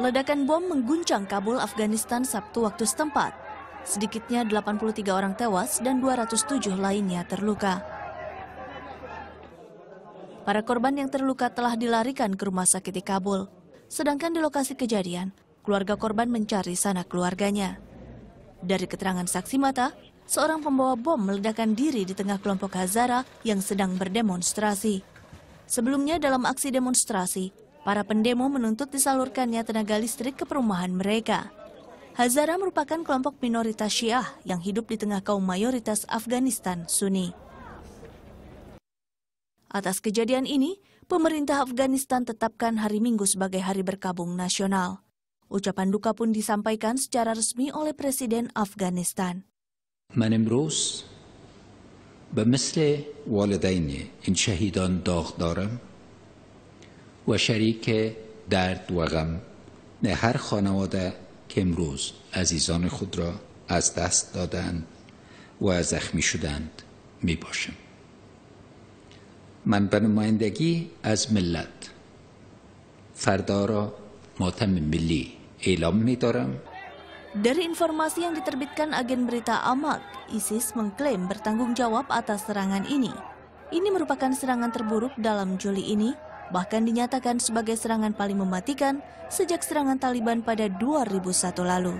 Ledakan bom mengguncang Kabul, Afghanistan Sabtu waktu setempat. Sedikitnya 83 orang tewas dan 207 lainnya terluka. Para korban yang terluka telah dilarikan ke rumah sakit di Kabul. Sedangkan di lokasi kejadian, keluarga korban mencari sanak keluarganya. Dari keterangan saksi mata, seorang pembawa bom meledakan diri di tengah kelompok Hazara yang sedang berdemonstrasi. Sebelumnya dalam aksi demonstrasi, Para pendemo menuntut disalurkannya tenaga listrik ke perumahan mereka. Hazara merupakan kelompok minoritas Syiah yang hidup di tengah kaum mayoritas Afghanistan Sunni. Atas kejadian ini, pemerintah Afghanistan tetapkan hari Minggu sebagai hari berkabung nasional. Ucapan duka pun disampaikan secara resmi oleh Presiden Afghanistan. و شریک درد و غم هر خانواده که امروز عزیزان خود را از دست دادند و زخمی شدند می باشم من به نمایندگی از ملت فردا را ماتم ملی اعلام می دارم Dari informasi yang diterbitkan agen berita Amak, ISIS mengklaim bertanggung jawab atas serangan ini. Ini merupakan serangan terburuk dalam Juli ini bahkan dinyatakan sebagai serangan paling mematikan sejak serangan Taliban pada 2001 lalu.